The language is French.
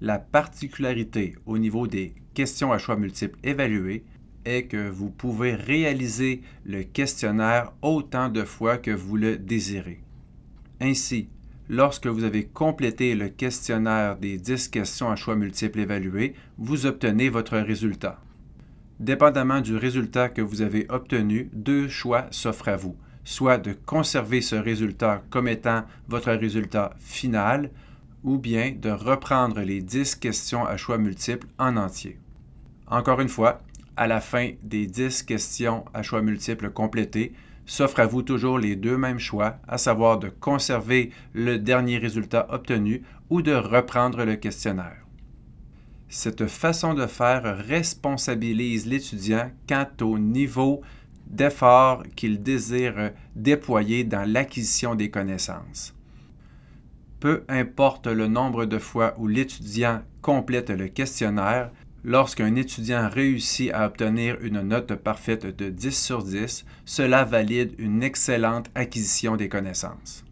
La particularité au niveau des questions à choix multiples évaluées est que vous pouvez réaliser le questionnaire autant de fois que vous le désirez. Ainsi, lorsque vous avez complété le questionnaire des 10 questions à choix multiples évaluées, vous obtenez votre résultat. Dépendamment du résultat que vous avez obtenu, deux choix s'offrent à vous, soit de conserver ce résultat comme étant votre résultat final, ou bien de reprendre les 10 questions à choix multiples en entier. Encore une fois, à la fin des 10 questions à choix multiples complétées, s'offrent à vous toujours les deux mêmes choix, à savoir de conserver le dernier résultat obtenu ou de reprendre le questionnaire. Cette façon de faire responsabilise l'étudiant quant au niveau d'effort qu'il désire déployer dans l'acquisition des connaissances peu importe le nombre de fois où l'étudiant complète le questionnaire, lorsqu'un étudiant réussit à obtenir une note parfaite de 10 sur 10, cela valide une excellente acquisition des connaissances.